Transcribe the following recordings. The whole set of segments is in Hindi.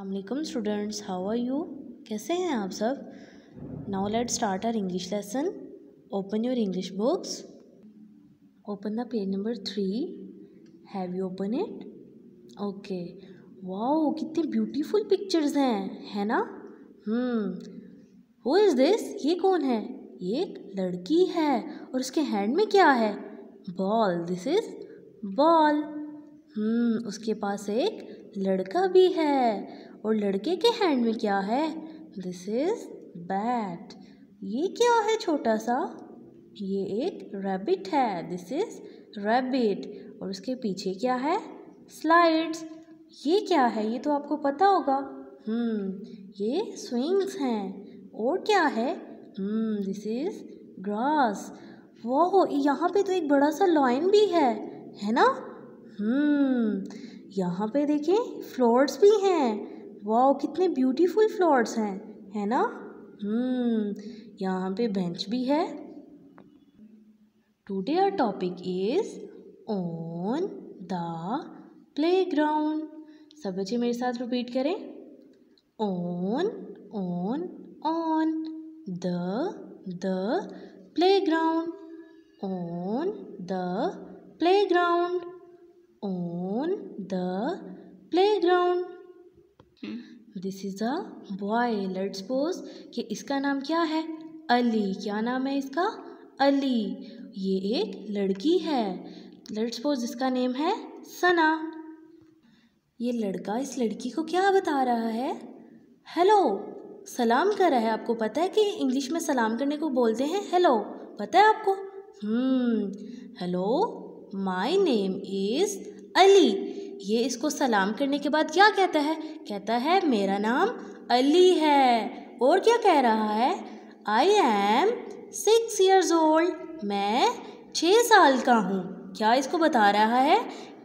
अल्लाम स्टूडेंट्स हाउ आर यू कैसे हैं आप सब now let start our English lesson open your English books open the page number three have you open it okay wow कितने ब्यूटीफुल पिक्चर्स हैं है ना हम्म हु इज़ दिस ये कौन है ये एक लड़की है और उसके हैंड में क्या है ball this is ball hmm उसके पास एक लड़का भी है और लड़के के हैंड में क्या है दिस इज बैट ये क्या है छोटा सा ये एक रैबिट है दिस इज रैबिट और उसके पीछे क्या है स्लाइड्स ये क्या है ये तो आपको पता होगा हम्म ये स्विंग्स हैं और क्या है हम्म दिस इज ग्रास वाह यहाँ पे तो एक बड़ा सा लॉइन भी है है ना हम्म यहाँ पे देखें फ्लोर्स भी हैं वाह कितने ब्यूटीफुल फ्लोर्स हैं है ना हम्म यहाँ पे बेंच भी है today our topic is on the playground सब बच्चे मेरे साथ रिपीट करें on on on the the playground on the playground the playground. This hmm. Is a boy Let's suppose कि इसका नाम क्या है अली क्या नाम है इसका अली ये एक लड़की है लेट्स सपोज इसका नेम है सना ये लड़का इस लड़की को क्या बता रहा है हेलो सलाम कर रहा है आपको पता है कि इंग्लिश में सलाम करने को बोलते हैं हेलो पता है आपको hmm hello my name is Ali ये इसको सलाम करने के बाद क्या कहता है कहता है मेरा नाम अली है और क्या कह रहा है I am six years old मैं छः साल का हूँ क्या इसको बता रहा है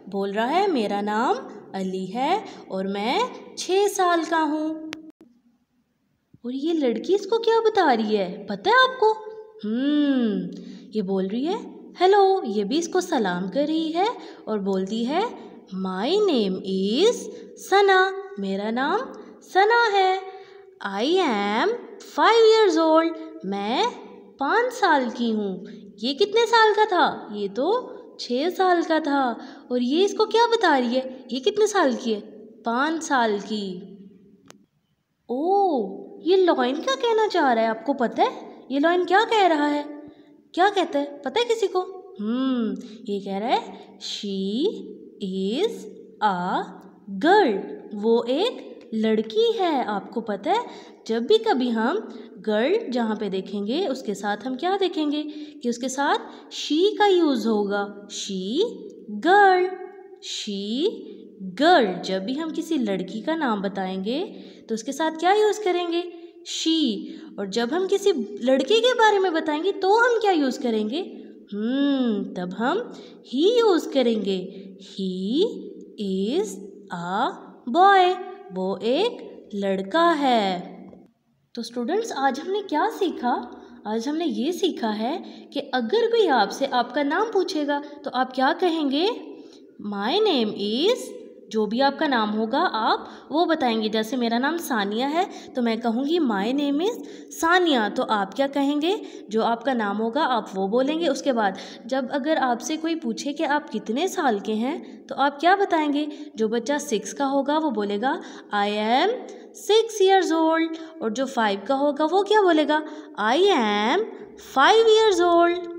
बोल रहा है मेरा नाम अली है और मैं छः साल का हूँ और ये लड़की इसको क्या बता रही है पता है आपको हम्म ये बोल रही है हेलो ये भी इसको सलाम कर रही है और बोलती है माई नेम इज़ सना मेरा नाम सना है I am five years old मैं पाँच साल की हूँ ये कितने साल का था ये तो छः साल का था और ये इसको क्या बता रही है ये कितने साल की है पाँच साल की ओ ये लॉइन क्या कहना चाह रहा है आपको पता है ये लॉइन क्या कह रहा है क्या कहता है पता है किसी को हम्म ये कह रहा है शी इज अ गर्ल वो एक लड़की है आपको पता है जब भी कभी हम गर्ल जहाँ पे देखेंगे उसके साथ हम क्या देखेंगे कि उसके साथ शी का यूज़ होगा शी गर्ल शी गर्ल जब भी हम किसी लड़की का नाम बताएंगे तो उसके साथ क्या यूज़ करेंगे शी और जब हम किसी लड़के के बारे में बताएंगे तो हम क्या यूज़ करेंगे हम्म, तब हम ही यूज़ करेंगे ही इज़ आ बॉय वो एक लड़का है तो स्टूडेंट्स आज हमने क्या सीखा आज हमने ये सीखा है कि अगर कोई आपसे आपका नाम पूछेगा तो आप क्या कहेंगे माई नेम इज़ जो भी आपका नाम होगा आप वो बताएंगे जैसे मेरा नाम सानिया है तो मैं कहूँगी माई नेम इज़ सानिया तो आप क्या कहेंगे जो आपका नाम होगा आप वो बोलेंगे उसके बाद जब अगर आपसे कोई पूछे कि आप कितने साल के हैं तो आप क्या बताएंगे जो बच्चा सिक्स का होगा वो बोलेगा I am six years old और जो फाइव का होगा वो क्या बोलेगा I am five years old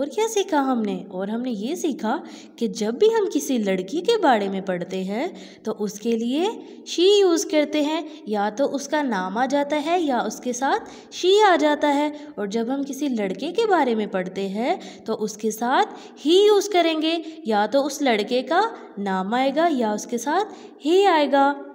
और क्या सीखा हमने और हमने ये सीखा कि जब भी हम किसी लड़की के बारे में पढ़ते हैं तो उसके लिए शी यूज़ करते हैं या तो उसका नाम आ जाता है या उसके साथ शी आ जाता है और जब हम किसी लड़के के बारे में पढ़ते हैं तो उसके साथ ही यूज़ करेंगे या तो उस लड़के का नाम आएगा या उसके साथ ही आएगा